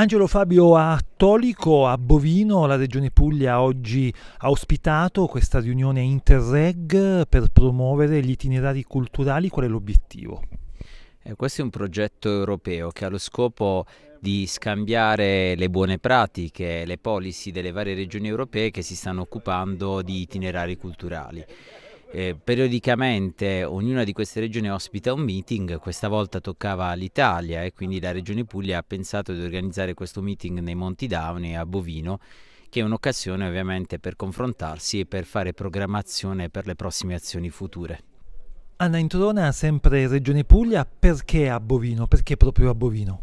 Angelo Fabio Attolico a Bovino, la Regione Puglia oggi ha ospitato questa riunione Interreg per promuovere gli itinerari culturali. Qual è l'obiettivo? Eh, questo è un progetto europeo che ha lo scopo di scambiare le buone pratiche, le policy delle varie regioni europee che si stanno occupando di itinerari culturali. Eh, periodicamente ognuna di queste regioni ospita un meeting, questa volta toccava l'Italia e quindi la regione Puglia ha pensato di organizzare questo meeting nei Monti Downey a Bovino che è un'occasione ovviamente per confrontarsi e per fare programmazione per le prossime azioni future. Anna Introna, sempre Regione Puglia, perché a Bovino? Perché proprio a Bovino?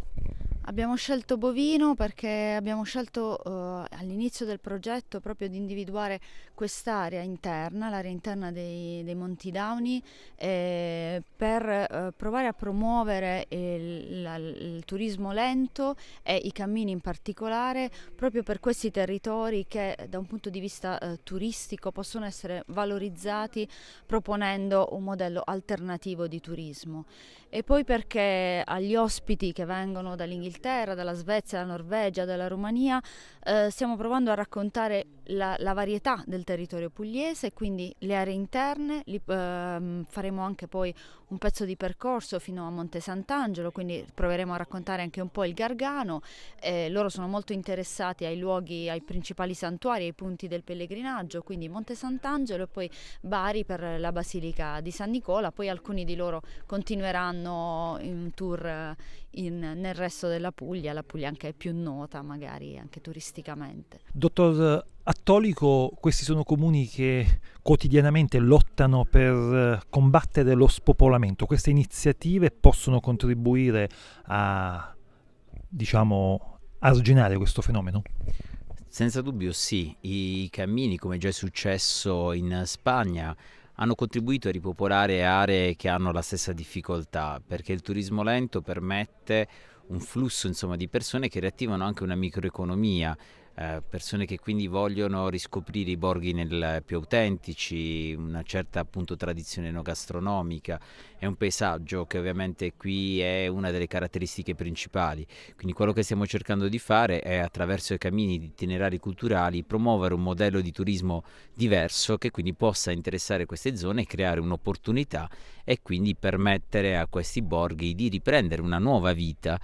Abbiamo scelto bovino perché abbiamo scelto eh, all'inizio del progetto proprio di individuare quest'area interna, l'area interna dei, dei Monti Downi, eh, per eh, provare a promuovere il, la, il, turismo lento e i cammini in particolare proprio per questi territori che da un punto di vista eh, turistico possono essere valorizzati proponendo un modello alternativo di turismo. E poi perché agli ospiti che vengono dall'Inghilterra dall'Inghilterra, dalla Svezia, dalla Norvegia, dalla Romania, eh, stiamo provando a raccontare la, la, varietà del territorio pugliese, quindi le aree interne, li, eh, faremo anche poi un pezzo di percorso fino a Monte Sant'Angelo, quindi proveremo a raccontare anche un po' il Gargano, eh, loro sono molto interessati ai luoghi, ai principali santuari, ai punti del pellegrinaggio, quindi Monte Sant'Angelo e poi Bari per la Basilica di San Nicola, poi alcuni di loro continueranno in tour eh, in, nel resto della Puglia, la Puglia anche più nota magari anche turisticamente. Dottor a Tolico questi sono comuni che quotidianamente lottano per eh, combattere lo spopolamento. Queste iniziative possono contribuire a, diciamo, arginare questo fenomeno? Senza dubbio sì, i cammini, come già è successo in Spagna, hanno contribuito a ripopolare aree che hanno la stessa difficoltà, perché il turismo lento permette un flusso insomma, di persone che riattivano anche una microeconomia eh, persone che quindi vogliono riscoprire i borghi nel, eh, più autentici, una certa appunto tradizione no gastronomica, è un paesaggio che ovviamente qui è una delle caratteristiche principali, quindi quello che stiamo cercando di fare è attraverso i cammini di itinerari culturali promuovere un modello di turismo diverso che quindi possa interessare queste zone, creare un'opportunità e quindi permettere a questi borghi di riprendere una nuova vita